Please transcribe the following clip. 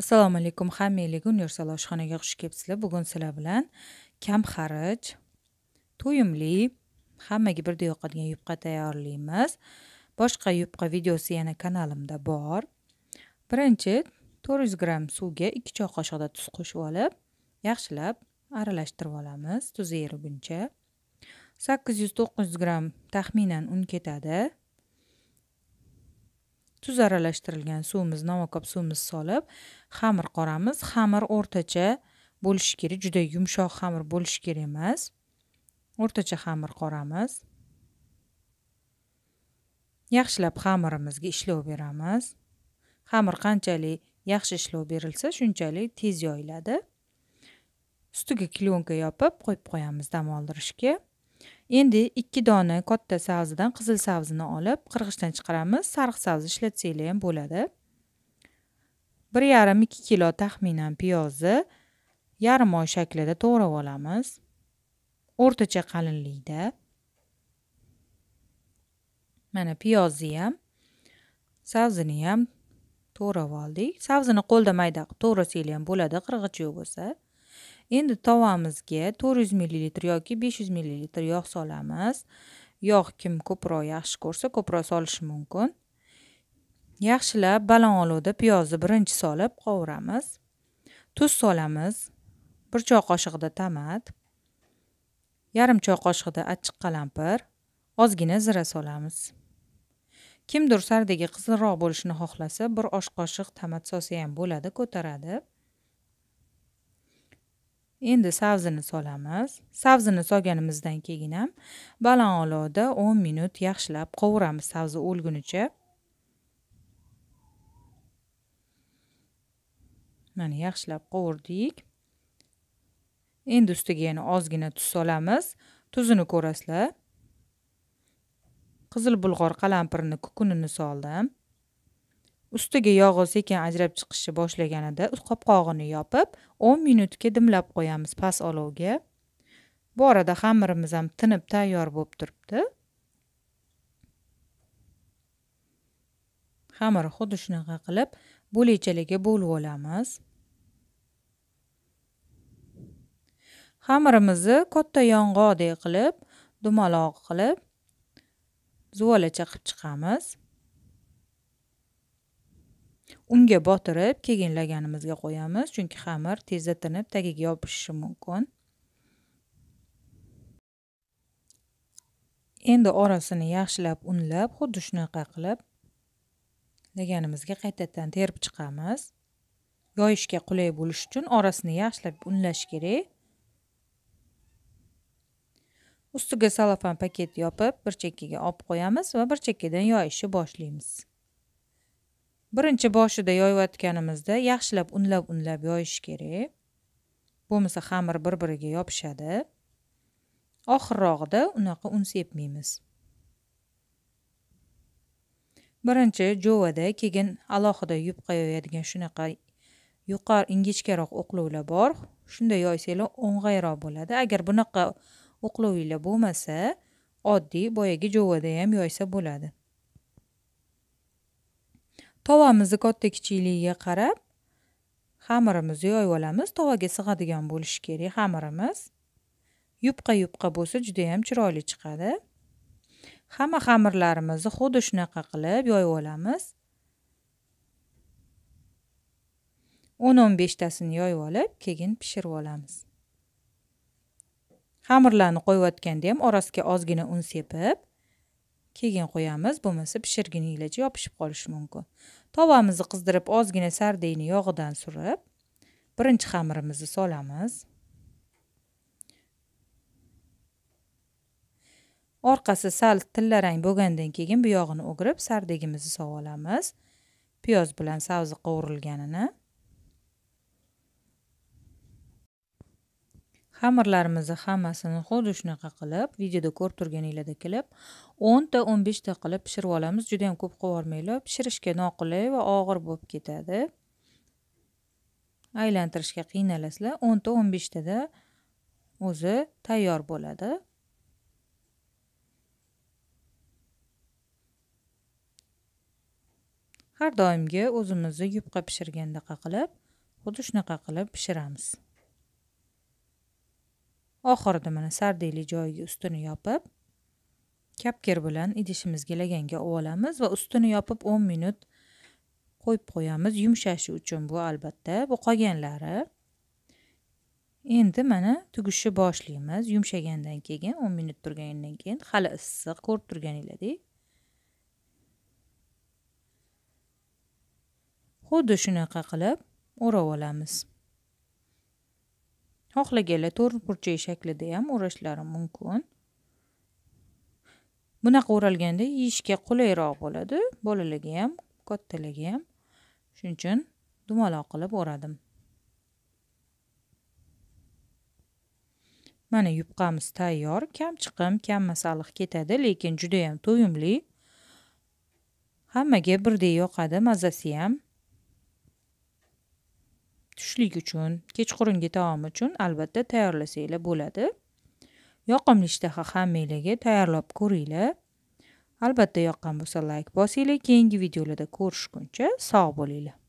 assalomu alaykum hammanglarga universal oshxonaga xush kelibsizlar bugun sizlar bilan kam xarij to'yimli hammaga birdek yoqadigan yupqa tayyorlaymiz boshqa yupqa videosi yana kanalimda bor birinchi to'rt yuz gramm suvga ikki choy qoshiqda tuz qo'shib olib yaxshilab aralashtirib olamiz tuzi eriguncha sakkiz yuz to'qqiz yuz gramm taxminan un ketadi tuz aralashtirilgan suvimizni novokob suvimiz solib xamir qoramiz xamir o'rtacha bo'lishi kerak juda yumshoq xamir bo'lishi kerak emas o'rtacha xamir qoramiz yaxshilab xamirimizga ishlov beramiz xamir qanchalik yaxshi ishlov berilsa shunchalik tez yoyiladi ustiga klyonka yopib qo'yib qo'yamiz dam oldirishga endi ikki dona katta sabzidan qizil sabzini olib qirg'ichdan chiqaramiz sariq sabzi ishlatsanglar ham bo'ladi bir yarim ikki kilo taxminan piyozni yarim oy shaklida to'g'rab olamiz o'rtacha qalinlikda mana piyozni ham sabzini ham to'g'rab oldik sabzini qo'lda mayda qilib to'g'rasanglar ham bo'ladi qirg'ich yo'q bo'lsa endi tovamizga to'rt yuz millilitr yoki besh yuz millilitr yog' solamiz yog' kim ko'proq yaxshi ko'rsa ko'proq solishi mumkin yaxshilab baland olovda piyozni birinchi solib qovuramiz tuz solamiz bir choy qoshiqda tamat yarim choy qoshiqda achchiq qalampir ozgina zira solamiz kimdir sardagi qizilroq bo'lishini xohlasa bir osh qoshiq tomat sosi ham bo'ladi ko'taradi endi sabzini solamiz sabzini solganimizdan keyin ham baland olovda o'n minut yaxshilab qovuramiz sabzi o'lgunicha mana yaxshilab qovurdik endi ustiga yana ozgina tuz solamiz tuzini ko'rasizlar qizil bulg'or qalampirini kukunini soldim ustiga yog'i sekin ajrab chiqishni boshlaganida qopqog'ini yopib o'n minutga dimlab qo'yamiz past olovga bu orada xamirimiz ham tinib tayyor bo'lib turibdi xamir xuddi shunaqa qilib bo'lichalaga bo'lib olamiz xamirimizni katta yong'oqdek qilib dumaloq qilib zuvalacha qilib chiqamiz unga botirib keyin laganimizga qo'yamiz chunki xamir tezda tinib tagiga yopishishi mumkin endi orasini yaxshilab unlab xuddi shunaqa qilib laganimizga qaytadan terib chiqamiz yoyishga qulay bo'lishi uchun orasini yaxshilab unlash kerak ustiga salofan paket yopib bir chekkaga olib qo'yamiz va bir chekkadan yoyishni boshlaymiz birinchi boshida yoyayotganimizda yaxshilab unlab unlab yoyish kerak bo'lmasa xamir bir biriga yopishadi oxirrog'ida unaqa un sepmaymiz birinchi jovada keyin alohida yupqa yoyadigan shunaqa yuqori ingichkaroq o'qlovlar bor shunday yoysanglar o'ng'ayroq bo'ladi agar bunaqa o'qlovinglar bo'lmasa oddiy boyagi jovada ham yoysa bo'ladi tovamizni katta kichikligiga qarab xamirimizni yoyib olamiz tovaga sig'adigan bo'lishi kerak xamirimiz yupqa yupqa bo'lsa juda yam chiroyli chiqadi hamma xamirlarimizni xuddi shunaqa qilib yoyib olamiz o'n o'n beshtasini yoyib olib keyin pishirib olamiz xamirlarni qo'yayotganda ham orasiga ozgina un sepib keyin qo'yamiz bo'lmasa pishirgini iloji yopishib qolishi mumkin tovamizni qizdirib ozgina sardeyni yog'idan surib birinchi xamirimizni solamiz orqasi sal tillarang bo'lgandan keyin bu yog'ini o'girib sardegimizni solib olamiz piyoz bilan sabzi qovurilganini xamirlarimizni hammasini xuddi shunaqa qilib videoda ko'rib turganinglardek qilib o'nta o'n beshta qilib pishirib olamiz juda yam ko'p qilib yubormanglar pishirishga noqulay va og'ir bo'lib ketadi aylantirishga qiynalasizlar o'nta o'n beshtada o'zi tayyor bo'ladi har doimgi o'zimizni yupqa pishirgandaqa qilib xuddi shunaqa qilib pishiramiz oxirida mana sardeli joyiga ustini yopib kapkir bilan idishimizga laganga olamiz va ustini yopib 10 minut qo'yib qo'yamiz yumshashi uchun bu albatta bu qolganlari endi mana tugishni boshlaymiz yumshagandan keyin 10 minut turgandan keyin hali issiq ko'rib turganinglardek xuddi shunaqa qilib o'rab olamiz xohlaganda to'rtburchak shaklida ham o'rashlari mumkin bunaqa o'ralganda yeyishga qulayroq bo'ladi bolalarga ham kattalarga ham shuning uchun dumaloq qilib o'radim mana yupqamiz tayyor kam chiqim kam masalliq ketadi lekin judayam to'yimli hammaga birdek yoqadi mazasi ham tushlik uchun kechqurungi taom uchun albatta tayyorlasanglar bo'ladi yoqimli ishtaha hammanglarga tayyorlab ko'ringlar albatta yoqqan bo'lsa layk bosinglar keyingi videolarda ko'rishguncha sog' bo'linglar